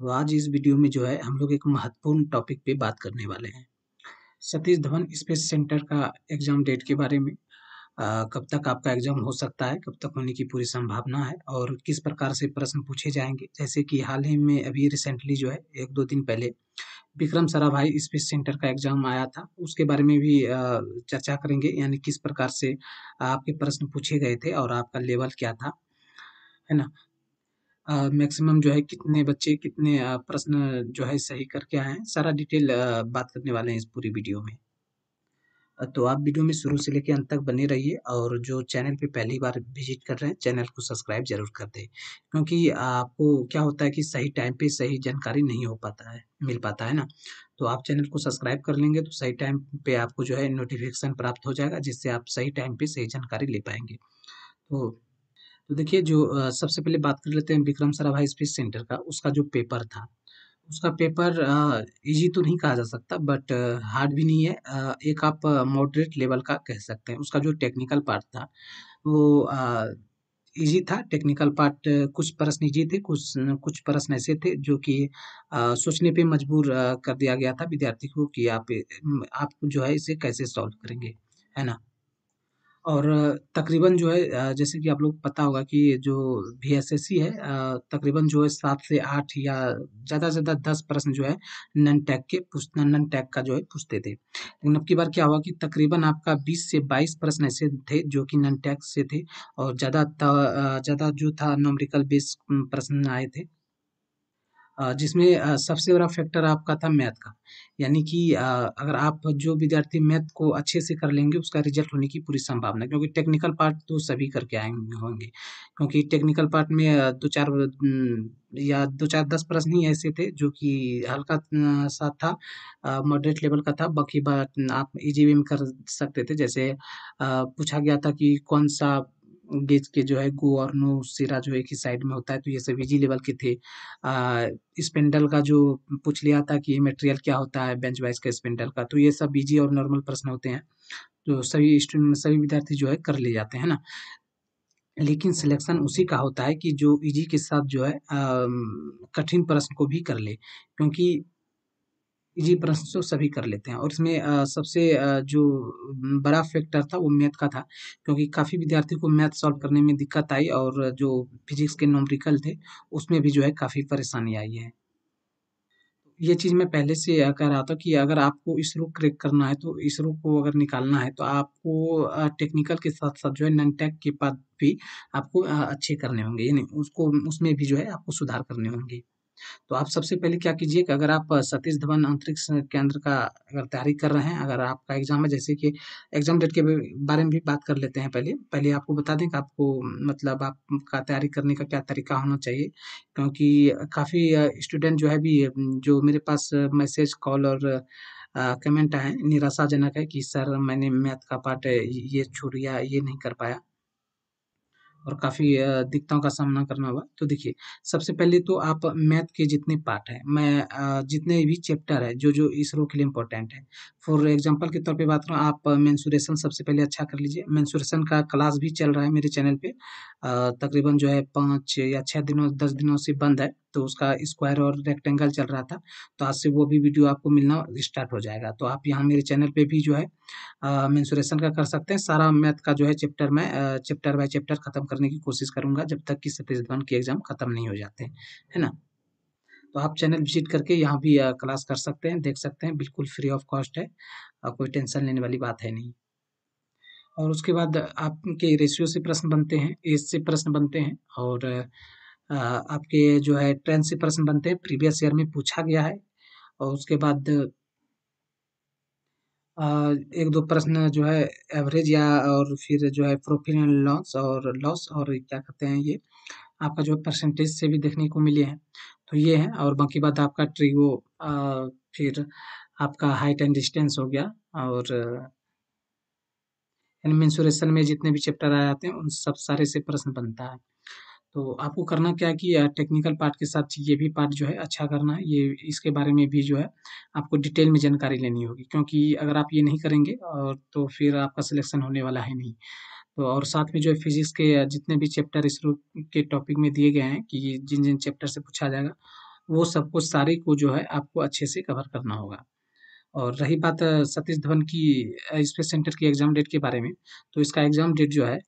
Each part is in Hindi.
तो आज इस वीडियो में जो है हम लोग एक महत्वपूर्ण टॉपिक पे बात करने वाले हैं सतीश धवन स्पेस सेंटर का एग्ज़ाम डेट के बारे में आ, कब तक आपका एग्ज़ाम हो सकता है कब तक होने की पूरी संभावना है और किस प्रकार से प्रश्न पूछे जाएंगे जैसे कि हाल ही में अभी रिसेंटली जो है एक दो दिन पहले विक्रम भाई स्पेस सेंटर का एग्ज़ाम आया था उसके बारे में भी चर्चा करेंगे यानी किस प्रकार से आपके प्रश्न पूछे गए थे और आपका लेवल क्या था है ना मैक्सिमम जो है कितने बच्चे कितने प्रश्न जो है सही करके आए हैं सारा डिटेल बात करने वाले हैं इस पूरी वीडियो में तो आप वीडियो में शुरू से लेकर अंत तक बने रहिए और जो चैनल पे पहली बार विजिट कर रहे हैं चैनल को सब्सक्राइब जरूर कर दें क्योंकि आपको क्या होता है कि सही टाइम पे सही जानकारी नहीं हो पाता है मिल पाता है ना तो आप चैनल को सब्सक्राइब कर लेंगे तो सही टाइम पे आपको जो है नोटिफिकेशन प्राप्त हो जाएगा जिससे आप सही टाइम पर सही जानकारी ले पाएंगे तो तो देखिए जो सबसे पहले बात कर लेते हैं विक्रम भाई स्पेस सेंटर का उसका जो पेपर था उसका पेपर इजी तो नहीं कहा जा सकता बट हार्ड भी नहीं है एक आप मॉडरेट लेवल का कह सकते हैं उसका जो टेक्निकल पार्ट था वो इजी था टेक्निकल पार्ट कुछ प्रश्न इजी थे कुछ कुछ प्रश्न ऐसे थे जो कि सोचने पे मजबूर कर दिया गया था विद्यार्थी को कि आप आप जो है इसे कैसे सॉल्व करेंगे है ना और तकरीबन जो है जैसे कि आप लोग पता होगा कि जो भी एस एस सी है तकरीबन जो है सात से आठ या ज़्यादा से ज़्यादा दस प्रश्न जो है नन टैग के पूछ नन टैग का जो है पूछते थे लेकिन अब की बार क्या हुआ कि तकरीबन आपका बीस से बाईस प्रश्न ऐसे थे जो कि नन टैग से थे और ज़्यादा ज़्यादा जो था नोमरिकल बेस प्रश्न आए थे जिसमें सबसे बड़ा फैक्टर आपका था मैथ का यानी कि अगर आप जो विद्यार्थी मैथ को अच्छे से कर लेंगे उसका रिजल्ट होने की पूरी संभावना क्योंकि टेक्निकल पार्ट तो सभी करके आएंगे होंगे क्योंकि टेक्निकल पार्ट में दो चार या दो चार दस प्रश्न ही ऐसे थे जो कि हल्का सा था मॉडरेट लेवल का था बाकी बात आप इजी में कर सकते थे जैसे पूछा गया था कि कौन सा गेज के जो है गो और नो सिरा जो एक ही साइड में होता है तो ये सब इजी लेवल के थे स्पेंडल का जो पूछ लिया था कि ये मटेरियल क्या होता है बेंच वाइज का स्पेंडल का तो ये सब इजी और नॉर्मल प्रश्न होते हैं जो तो सभी स्टूडेंट सभी विद्यार्थी जो है कर ले जाते हैं ना लेकिन सिलेक्शन उसी का होता है कि जो इजी के साथ जो है कठिन प्रश्न को भी कर ले क्योंकि इजी प्रश्न तो सभी कर लेते हैं और इसमें सबसे जो बड़ा फैक्टर था वो मैथ का था क्योंकि काफ़ी विद्यार्थी को मैथ सॉल्व करने में दिक्कत आई और जो फिजिक्स के नोमरिकल थे उसमें भी जो है काफ़ी परेशानी आई है ये चीज़ मैं पहले से कह रहा था कि अगर आपको इसरो क्रेक करना है तो इसरो को अगर निकालना है तो आपको टेक्निकल के साथ साथ जो है नन टेक के पद भी आपको अच्छे करने होंगे यानी उसको उसमें भी जो है आपको सुधार करने होंगे तो आप सबसे पहले क्या कीजिए कि अगर आप सतीश धवन अंतरिक्ष केंद्र का अगर तैयारी कर रहे हैं अगर आपका एग्ज़ाम है जैसे कि एग्ज़ाम डेट के बारे में भी बात कर लेते हैं पहले पहले आपको बता दें कि आपको मतलब आपका तैयारी करने का क्या तरीका होना चाहिए क्योंकि काफ़ी स्टूडेंट जो है भी जो मेरे पास मैसेज कॉल और कमेंट आए निराशाजनक है कि सर मैंने मैथ का पार्ट ये छोड़ दिया ये नहीं कर पाया और काफ़ी दिक्कतों का सामना करना हुआ तो देखिए सबसे पहले तो आप मैथ के जितने पार्ट हैं मैं जितने भी चैप्टर है जो जो इसरो के लिए इंपॉर्टेंट है फॉर एग्जाम्पल के तौर पर बात करूँ आप मैंसूरेशन सबसे पहले अच्छा कर लीजिए मैंसुरेशन का क्लास भी चल रहा है मेरे चैनल पर तकरीबन जो है पाँच या छः दिनों दस दिनों से बंद है तो उसका स्क्वायर और रेक्टेंगल चल रहा था तो आज से वो भी वीडियो आपको मिलना स्टार्ट हो जाएगा तो आप यहाँ मेरे चैनल पर भी जो है मैंसुरेशन का कर सकते हैं सारा मैथ का जो है चैप्टर मैं चैप्टर बाय चैप्टर ख़त्म करने की कोशिश करूँगा जब तक कि सतीश धवन के एग्ज़ाम ख़त्म नहीं हो जाते है ना तो आप चैनल विजिट करके यहाँ भी क्लास कर सकते हैं देख सकते हैं बिल्कुल फ्री ऑफ कॉस्ट है कोई टेंशन लेने वाली बात है नहीं और उसके बाद आपके रेशियो से प्रश्न बनते हैं एज से प्रश्न बनते हैं और आपके जो है ट्रेंड से प्रश्न बनते हैं प्रीवियस ईयर में पूछा गया है और उसके बाद एक दो प्रश्न जो है एवरेज या और फिर जो है प्रोफिट एंड लॉस और लॉस और क्या कहते हैं ये आपका जो परसेंटेज से भी देखने को मिले हैं तो ये है और बाकी बात आपका ट्रिगो फिर आपका हाइट एंड डिस्टेंस हो गया और मेंसुरेशन में जितने भी चैप्टर आ जाते हैं उन सब सारे से प्रश्न बनता है तो आपको करना क्या है कि टेक्निकल पार्ट के साथ ये भी पार्ट जो है अच्छा करना है ये इसके बारे में भी जो है आपको डिटेल में जानकारी लेनी होगी क्योंकि अगर आप ये नहीं करेंगे और तो फिर आपका सिलेक्शन होने वाला है नहीं तो और साथ में जो है फिजिक्स के जितने भी चैप्टर इस के टॉपिक में दिए गए हैं कि जिन जिन चैप्टर से पूछा जाएगा वो सबको सारे को जो है आपको अच्छे से कवर करना होगा और रही बात सतीश धवन की स्पेस सेंटर की एग्ज़ाम डेट के बारे में तो इसका एग्ज़ाम डेट जो है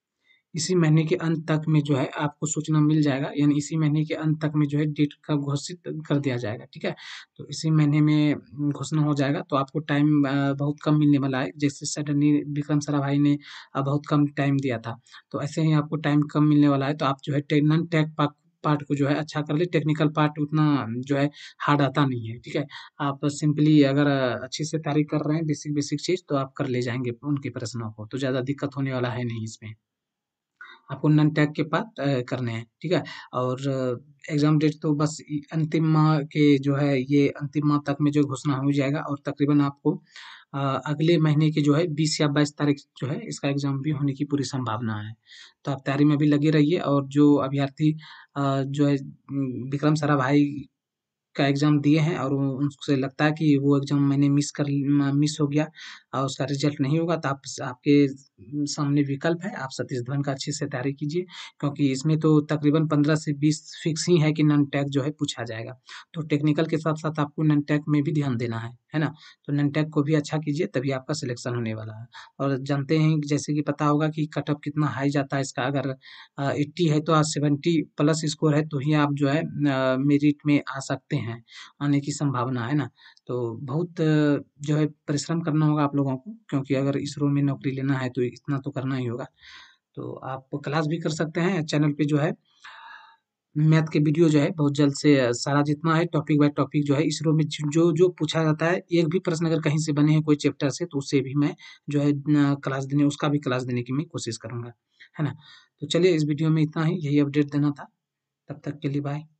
इसी महीने के अंत तक में जो है आपको सूचना मिल जाएगा यानी इसी महीने के अंत तक में जो है डेट का घोषित कर दिया जाएगा ठीक है तो इसी महीने में घोषणा हो जाएगा तो आपको टाइम बहुत कम मिलने वाला है जैसे सडनली विक्रम सरा भाई ने बहुत कम टाइम दिया था तो ऐसे ही आपको टाइम कम मिलने वाला है तो आप जो है नन टैक पाक पार्ट को जो है अच्छा कर ले टेक्निकल पार्ट उतना जो है हार्ड आता नहीं है ठीक है आप सिंपली अगर अच्छे से तैयारी कर रहे हैं बेसिक बेसिक चीज़ तो आप कर ले जाएंगे उनके प्रश्नों को तो ज़्यादा दिक्कत होने वाला है नहीं इसमें आपको नन टैग के पास करने हैं ठीक है और एग्ज़ाम डेट तो बस अंतिम माह के जो है ये अंतिम माह तक में जो घोषणा हो जाएगा और तकरीबन आपको अगले महीने के जो है बीस या बाईस तारीख जो है इसका एग्ज़ाम भी होने की पूरी संभावना है तो आप तैयारी में भी लगे रहिए और जो अभ्यर्थी जो है विक्रम सरा भाई का एग्ज़ाम दिए हैं और उनसे लगता है कि वो एग्ज़ाम मैंने मिस कर मिस हो गया और उसका रिजल्ट नहीं होगा तो आप आपके हम्म, सामने विकल्प है आप सतीश धवन का अच्छे से तैयारी कीजिए क्योंकि इसमें तो तकरीबन पंद्रह से बीस फिक्स ही है कि नन टैक जो है पूछा जाएगा तो टेक्निकल के साथ साथ आपको नन टैक में भी ध्यान देना है है ना तो नन टैक को भी अच्छा कीजिए तभी आपका सिलेक्शन होने वाला है और जानते हैं जैसे कि पता होगा कि कट ऑफ कितना हाई जाता है इसका अगर एट्टी है तो आज सेवेंटी प्लस स्कोर है तो ही आप जो है मेरिट में आ सकते हैं आने की संभावना है ना तो बहुत जो है परिश्रम करना होगा आप लोगों को क्योंकि अगर इसरो में नौकरी लेना है तो इतना तो करना ही होगा तो आप क्लास भी कर सकते हैं चैनल पे जो है मैथ के वीडियो जो है बहुत जल्द से सारा जितना है टॉपिक बाय टॉपिक जो है इसरो में जो जो पूछा जाता है एक भी प्रश्न अगर कहीं से बने हैं कोई चैप्टर से तो उससे भी मैं जो है क्लास देने उसका भी क्लास देने की मैं कोशिश करूँगा है ना तो चलिए इस वीडियो में इतना ही यही अपडेट देना था तब तक के लिए बाय